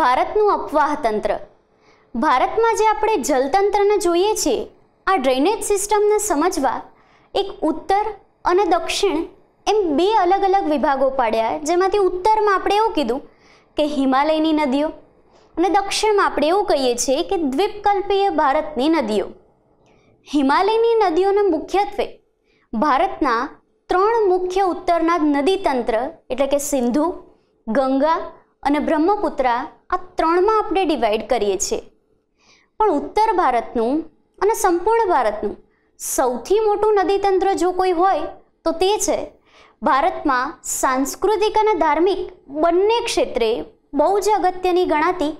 ભારતનું અફવાહ તંત્ર ભારતમાં જે આપણે જલતંત્રને જોઈએ છીએ આ ડ્રેનેજ સિસ્ટમને સમજવા એક ઉત્તર અને દક્ષિણ એમ બે અલગ અલગ વિભાગો પાડ્યા જેમાંથી ઉત્તરમાં આપણે એવું કીધું કે હિમાલયની નદીઓ અને દક્ષિણમાં આપણે એવું કહીએ છીએ કે દ્વીપકલ્પીય ભારતની નદીઓ હિમાલયની નદીઓને મુખ્યત્વે ભારતના ત્રણ મુખ્ય ઉત્તરના નદીતંત્ર એટલે કે સિંધુ ગંગા અને બ્રહ્મપુત્રા આ ત્રણમાં આપણે ડિવાઈડ કરીએ છીએ પણ ઉત્તર ભારતનું અને સંપૂર્ણ ભારતનું સૌથી મોટું નદીતંત્ર જો કોઈ હોય તો તે છે ભારતમાં સાંસ્કૃતિક અને ધાર્મિક બંને ક્ષેત્રે બહુ જ અગત્યની ગણાતી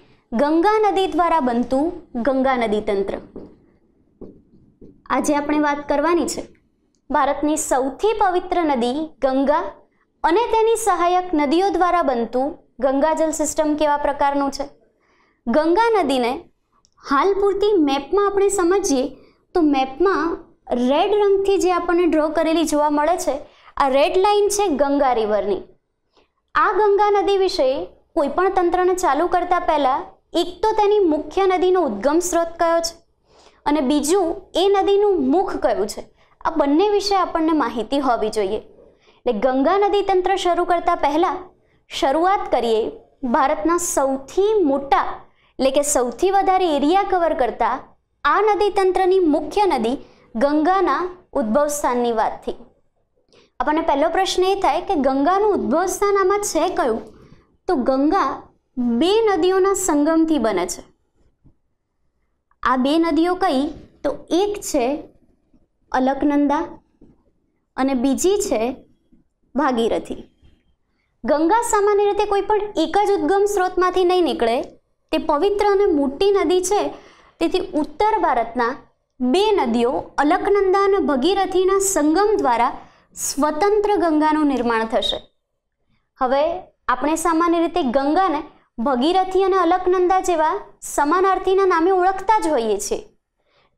ગંગા નદી દ્વારા બનતું ગંગા નદીતંત્ર આજે આપણે વાત કરવાની છે ભારતની સૌથી પવિત્ર નદી ગંગા અને તેની સહાયક નદીઓ દ્વારા બનતું ગંગાજલ સિસ્ટમ કેવા પ્રકારનું છે ગંગા નદીને હાલ પૂરતી મેપમાં આપણે સમજીએ તો મેપમાં રેડ રંગથી જે આપણને ડ્રો કરેલી જોવા મળે છે આ રેડ લાઇન છે ગંગા રિવરની આ ગંગા નદી વિશે કોઈપણ તંત્રને ચાલુ કરતાં પહેલાં એક તો તેની મુખ્ય નદીનો ઉદ્ગમ સ્ત્રોત કયો છે અને બીજું એ નદીનું મુખ કયું છે આ બંને વિશે આપણને માહિતી હોવી જોઈએ એટલે ગંગા નદી તંત્ર શરૂ કરતાં પહેલાં શરૂઆત કરીએ ભારતના સૌથી મોટા એટલે કે સૌથી વધારે એરિયા કવર કરતા આ નદી તંત્રની મુખ્ય નદી ગંગાના ઉદ્ભવ સ્થાનની વાતથી આપણને પહેલો પ્રશ્ન એ થાય કે ગંગાનું ઉદ્ભવ સ્થાન આમાં છે કયું તો ગંગા બે નદીઓના સંગમથી બને છે આ બે નદીઓ કઈ તો એક છે અલકનંદા અને બીજી છે ભાગીરથી ગંગા સામાન્ય રીતે કોઈ પણ એક જ ઉદ્ગમ સ્ત્રોતમાંથી નહીં નીકળે તે પવિત્ર અને મોટી નદી છે તેથી ઉત્તર ભારતના બે નદીઓ અલકનંદા અને ભગીરથીના સંગમ દ્વારા સ્વતંત્ર ગંગાનું નિર્માણ થશે હવે આપણે સામાન્ય રીતે ગંગાને ભગીરથી અને અલકનંદા જેવા સમાનાર્થીના નામે ઓળખતા જ હોઈએ છીએ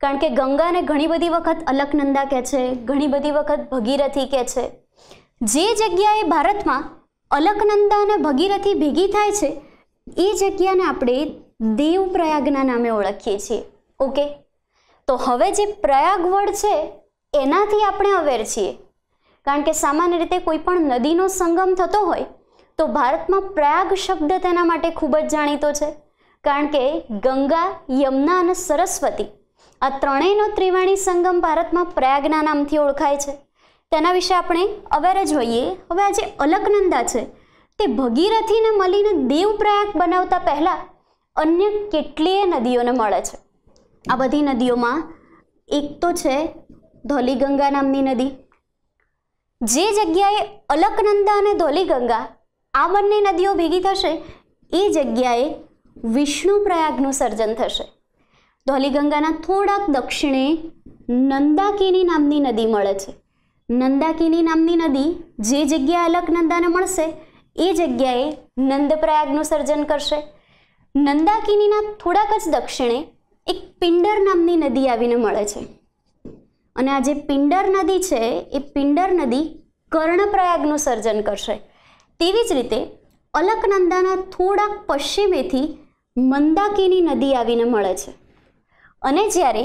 કારણ કે ગંગાને ઘણી બધી વખત અલકનંદા કહે છે ઘણી બધી વખત ભગીરથી કહે છે જે જગ્યાએ ભારતમાં અલકનંદા અને ભગીરથી ભેગી થાય છે એ જગ્યાને આપણે દેવપ્રયાગના નામે ઓળખીએ છીએ ઓકે તો હવે જે પ્રયાગવડ છે એનાથી આપણે અવેર છીએ કારણ કે સામાન્ય રીતે કોઈ પણ નદીનો સંગમ થતો હોય તો ભારતમાં પ્રયાગ શબ્દ તેના માટે ખૂબ જ જાણીતો છે કારણ કે ગંગા યમુના અને સરસ્વતી આ ત્રણેયનો ત્રિવેણી સંગમ ભારતમાં પ્રયાગના નામથી ઓળખાય છે તેના વિશે આપણે અવેર જોઈએ હવે આ જે અલકનંદા છે તે ભગીરથીને મળીને દેવપ્રયાગ બનાવતા પહેલાં અન્ય કેટલીય નદીઓને મળે છે આ બધી નદીઓમાં એક તો છે ધોલીગંગા નામની નદી જે જગ્યાએ અલકનંદા અને ધોલીગંગા આ બંને નદીઓ ભેગી થશે એ જગ્યાએ વિષ્ણુપ્રયાગનું સર્જન થશે ધોલીગંગાના થોડાક દક્ષિણે નંદાકિની નામની નદી મળે છે નંદાકિની નામની નદી જે જગ્યાએ અલકનંદાને મળશે એ જગ્યાએ નંદપ્રયાગનું સર્જન કરશે નંદાકિનીના થોડાક જ દક્ષિણે એક પિંડર નામની નદી આવીને મળે છે અને આ જે પિંડર નદી છે એ પિંડર નદી કર્ણપ્રયાગનું સર્જન કરશે તેવી જ રીતે અલકનંદાના થોડાક પશ્ચિમેથી મંદાકિની નદી આવીને મળે છે અને જ્યારે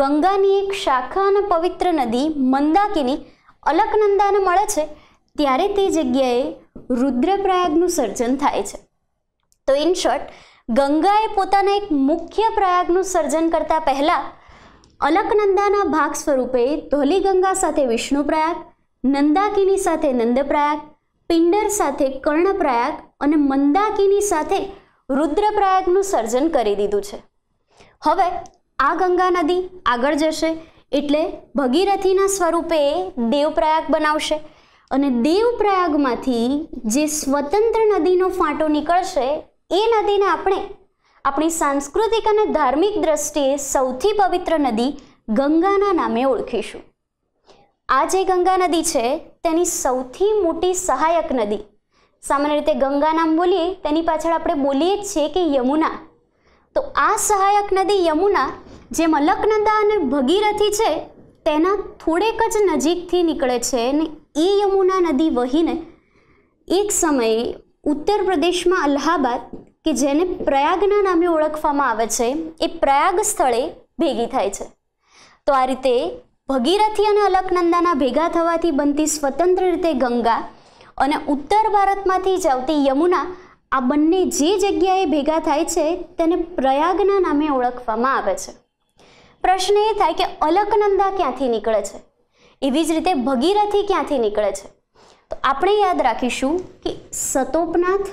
ગંગાની એક શાખા અને પવિત્ર નદી મંદાકિની અલકનંદાને મળે છે ત્યારે તે જગ્યાએ રુદ્રપ્રયાગનું સર્જન થાય છે તો ઇન શોર્ટ ગંગાએ પોતાના એક મુખ્ય પ્રયાગનું સર્જન કરતાં પહેલાં અલકનંદાના ભાગ સ્વરૂપે ધોલી ગંગા સાથે વિષ્ણુપ્રયાગ નંદાકિની સાથે નંદપ્રયાગ પિંડર સાથે કર્ણપ્રયાગ અને મંદાકિની સાથે રુદ્રપ્રયાગનું સર્જન કરી દીધું છે હવે આ ગંગા નદી આગળ જશે એટલે ભગીરથીના સ્વરૂપે દેવપ્રયાગ બનાવશે અને દેવપ્રયાગમાંથી જે સ્વતંત્ર નદીનો ફાંટો નીકળશે એ નદીને આપણે આપણી સાંસ્કૃતિક અને ધાર્મિક દ્રષ્ટિએ સૌથી પવિત્ર નદી ગંગાના નામે ઓળખીશું આ જે ગંગા નદી છે તેની સૌથી મોટી સહાયક નદી સામાન્ય રીતે ગંગા નામ બોલીએ તેની પાછળ આપણે બોલીએ જ છીએ કે યમુના તો આ સહાયક નદી યમુના જે મલકનંદા અને ભગીરથી છે તેના થોડેક જ નજીકથી નીકળે છે અને એ યમુના નદી વહીને એક સમયે ઉત્તર પ્રદેશમાં અલ્હાબાદ કે જેને પ્રયાગના નામે ઓળખવામાં આવે છે એ પ્રયાગ સ્થળે ભેગી થાય છે તો આ રીતે ભગીરથી અને અલકનંદાના ભેગા થવાથી બનતી સ્વતંત્ર રીતે ગંગા અને ઉત્તર ભારતમાંથી જ આવતી યમુના આ બંને જે જગ્યાએ ભેગા થાય છે તેને પ્રયાગના નામે ઓળખવામાં આવે છે પ્રશ્ન એ થાય કે અલકનંદા ક્યાંથી નીકળે છે એવી જ રીતે ભગીરથી ક્યાંથી નીકળે છે તો આપણે યાદ રાખીશું કે સતોપનાથ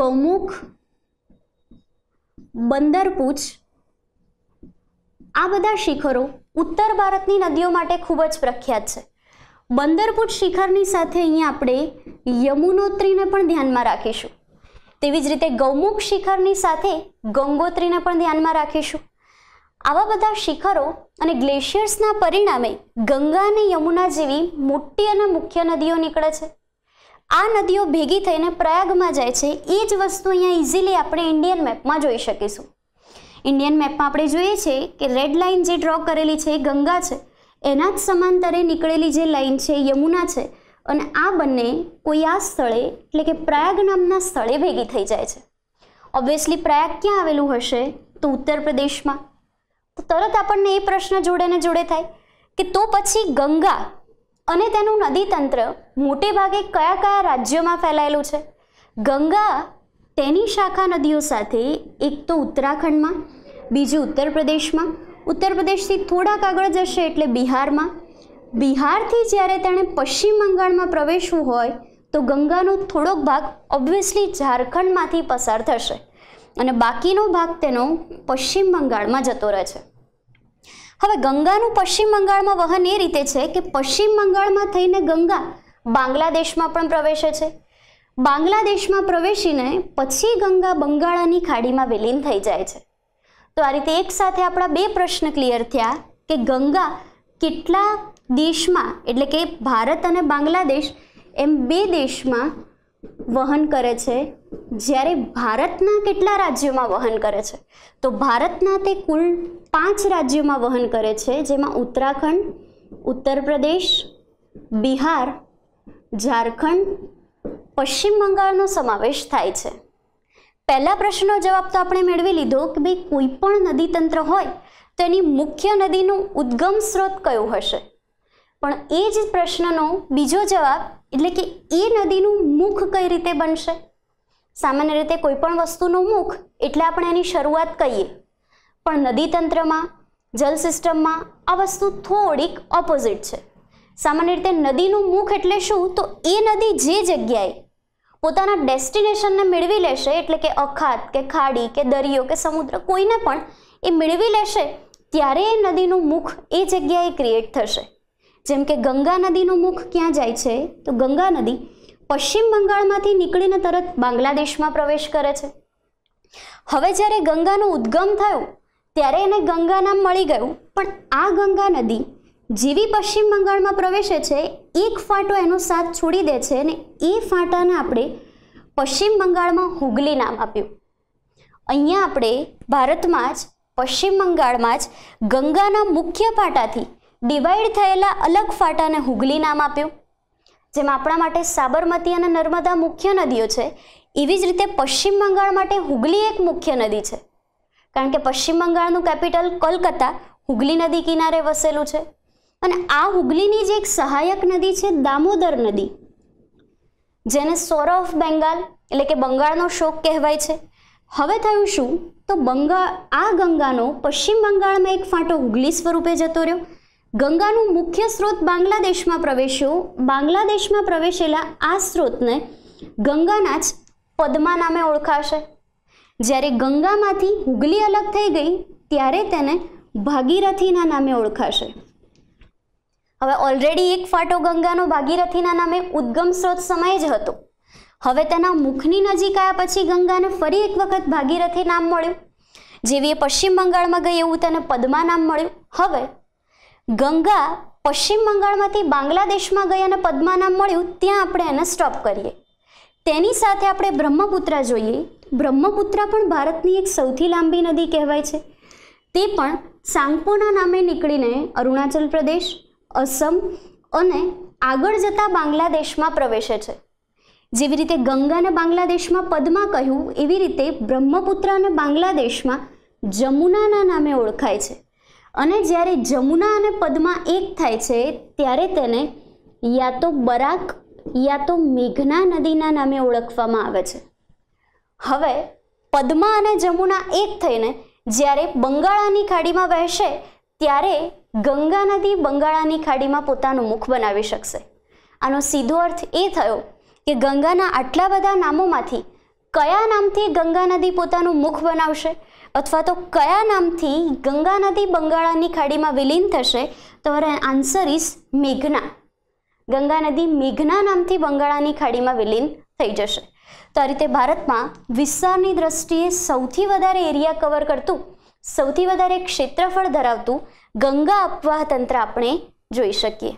ગૌમુખ બંદરપૂચ આ બધા શિખરો ઉત્તર ભારતની નદીઓ માટે ખૂબ જ પ્રખ્યાત છે બંદરપુટ શિખરની સાથે અહીંયા આપણે યમુનોત્રીને પણ ધ્યાનમાં રાખીશું તેવી જ રીતે ગૌમુખ શિખરની સાથે ગંગોત્રીને પણ ધ્યાનમાં રાખીશું આવા બધા શિખરો અને ગ્લેશિયર્સના પરિણામે ગંગા અને યમુના જેવી મોટી અને મુખ્ય નદીઓ નીકળે છે આ નદીઓ ભેગી થઈને પ્રયાગમાં જાય છે એ જ વસ્તુ અહીંયા ઇઝીલી આપણે ઇન્ડિયન મેપમાં જોઈ શકીશું ઇન્ડિયન મેપમાં આપણે જોઈએ છીએ કે રેડ લાઇન જે ડ્રો કરેલી છે એ ગંગા છે એના જ સમાંતરે નીકળેલી જે લાઈન છે યમુના છે અને આ બંને કોઈ આ સ્થળે એટલે કે પ્રયાગ નામના સ્થળે ભેગી થઈ જાય છે ઓબ્વિયસલી પ્રયાગ ક્યાં આવેલું હશે તો ઉત્તર પ્રદેશમાં તો તરત આપણને એ પ્રશ્ન જોડે ને જોડે થાય કે તો પછી ગંગા અને તેનું નદીતંત્ર મોટે ભાગે કયા કયા રાજ્યોમાં ફેલાયેલું છે ગંગા તેની શાખા નદીઓ સાથે એક તો ઉત્તરાખંડમાં બીજું ઉત્તર પ્રદેશમાં ઉત્તર પ્રદેશથી થોડાક આગળ જશે એટલે બિહારમાં બિહારથી જ્યારે તેણે પશ્ચિમ બંગાળમાં પ્રવેશવું હોય તો ગંગાનો થોડોક ભાગ ઓબ્વિયસલી ઝારખંડમાંથી પસાર થશે અને બાકીનો ભાગ તેનો પશ્ચિમ બંગાળમાં જતો રહે છે હવે ગંગાનું પશ્ચિમ બંગાળમાં વહન એ રીતે છે કે પશ્ચિમ બંગાળમાં થઈને ગંગા બાંગ્લાદેશમાં પણ પ્રવેશે છે બાંગ્લાદેશમાં પ્રવેશીને પછી ગંગા બંગાળાની ખાડીમાં વિલીન થઈ જાય છે તો આ રીતે એકસાથે આપણા બે પ્રશ્ન ક્લિયર થયા કે ગંગા કેટલા દેશમાં એટલે કે ભારત અને બાંગ્લાદેશ એમ બે દેશમાં વહન કરે છે જ્યારે ભારતના કેટલા રાજ્યોમાં વહન કરે છે તો ભારતના તે કુલ પાંચ રાજ્યોમાં વહન કરે છે જેમાં ઉત્તરાખંડ ઉત્તર પ્રદેશ બિહાર ઝારખંડ પશ્ચિમ બંગાળનો સમાવેશ થાય છે પહેલા પ્રશ્નનો જવાબ તો આપણે મેળવી લીધો કે ભાઈ કોઈ પણ નદી તંત્ર હોય તો એની મુખ્ય નદીનું ઉદ્ગમ સ્ત્રોત કયો હશે પણ એ જ પ્રશ્નનો બીજો જવાબ એટલે કે એ નદીનું મુખ કઈ રીતે બનશે સામાન્ય રીતે કોઈ પણ વસ્તુનું મુખ એટલે આપણે એની શરૂઆત કહીએ પણ નદીતંત્રમાં જલ સિસ્ટમમાં આ વસ્તુ થોડીક ઓપોઝિટ છે સામાન્ય રીતે નદીનું મુખ એટલે શું તો એ નદી જે જગ્યાએ પોતાના ડેસ્ટિનેશનને મેળવી લેશે એટલે કે અખાત કે ખાડી કે દરિયો કે સમુદ્ર કોઈને પણ એ મેળવી લેશે ત્યારે એ નદીનું મુખ એ જગ્યાએ ક્રિએટ થશે જેમ કે ગંગા નદીનું મુખ ક્યાં જાય છે તો ગંગા નદી પશ્ચિમ બંગાળમાંથી નીકળીને તરત બાંગ્લાદેશમાં પ્રવેશ કરે છે હવે જ્યારે ગંગાનું ઉદ્ગમ થયું ત્યારે એને ગંગા નામ મળી ગયું પણ આ ગંગા નદી જેવી પશ્ચિમ બંગાળમાં પ્રવેશે છે એક ફાંટો એનો સાથ છોડી દે છે અને એ ફાંટાને આપણે પશ્ચિમ બંગાળમાં હુગલી નામ આપ્યું અહીંયા આપણે ભારતમાં જ પશ્ચિમ બંગાળમાં જ ગંગાના મુખ્ય પાટાથી ડિવાઈડ થયેલા અલગ ફાટાને હુગલી નામ આપ્યું જેમાં આપણા માટે સાબરમતી અને નર્મદા મુખ્ય નદીઓ છે એવી જ રીતે પશ્ચિમ બંગાળ માટે હુગલી એક મુખ્ય નદી છે કારણ કે પશ્ચિમ બંગાળનું કેપિટલ કોલકાતા હુગલી નદી કિનારે વસેલું છે અને આ હુગલીની જે એક સહાયક નદી છે દામોદર નદી જેને સોરો ઓફ બેંગાલ એટલે કે બંગાળનો શોક કહેવાય છે હવે થયું શું તો બંગાળ આ ગંગાનો પશ્ચિમ બંગાળમાં એક ફાંટો હુગલી સ્વરૂપે જતો રહ્યો ગંગાનું મુખ્ય સ્ત્રોત બાંગ્લાદેશમાં પ્રવેશ્યું બાંગ્લાદેશમાં પ્રવેશેલા આ સ્ત્રોતને ગંગાના જ પદ્મા નામે ઓળખાશે જ્યારે ગંગામાંથી હુગલી અલગ થઈ ગઈ ત્યારે તેને ભાગીરથીના નામે ઓળખાશે હવે ઓલરેડી એક ફાટો ગંગાનો ભાગીરથીના નામે ઉદ્ગમ સ્ત્રોત સમયે જ હતો હવે તેના મુખની નજીક આવ્યા પછી ગંગાને ફરી એક વખત ભાગીરથી નામ મળ્યું જેવી એ પશ્ચિમ બંગાળમાં ગઈ એવું તેને પદ્મા નામ મળ્યું હવે ગંગા પશ્ચિમ બંગાળમાંથી બાંગ્લાદેશમાં ગઈ અને પદ્મા નામ મળ્યું ત્યાં આપણે એને સ્ટોપ કરીએ તેની સાથે આપણે બ્રહ્મપુત્રા જોઈએ બ્રહ્મપુત્રા પણ ભારતની એક સૌથી લાંબી નદી કહેવાય છે તે પણ સાંગપોના નામે નીકળીને અરુણાચલ પ્રદેશ અસમ અને આગળ જતાં બાંગ્લાદેશમાં પ્રવેશે છે જેવી રીતે ગંગાને બાંગ્લાદેશમાં પદ્મા કહ્યું એવી રીતે બ્રહ્મપુત્ર અને બાંગ્લાદેશમાં જમુનાના નામે ઓળખાય છે અને જ્યારે જમુના અને પદ્મા એક થાય છે ત્યારે તેને યા તો બરાક યા તો મેઘના નદીના નામે ઓળખવામાં આવે છે હવે પદ્મા અને જમુના એક થઈને જ્યારે બંગાળાની ખાડીમાં વહેશે ત્યારે ગંગા નદી બંગાળાની ખાડીમાં પોતાનું મુખ બનાવી શકશે આનો સીધો અર્થ એ થયો કે ગંગાના આટલા બધા નામોમાંથી કયા નામથી ગંગા નદી પોતાનું મુખ બનાવશે અથવા તો કયા નામથી ગંગા નદી બંગાળાની ખાડીમાં વિલીન થશે તો આન્સર ઇઝ મેઘના ગંગા નદી મેઘના નામથી બંગાળાની ખાડીમાં વિલીન થઈ જશે તો આ રીતે ભારતમાં વિસ્તારની દ્રષ્ટિએ સૌથી વધારે એરિયા કવર કરતું સૌથી વધારે ક્ષેત્રફળ ધરાવતું ગંગા અપવાહ તંત્ર આપણે જોઈ શકીએ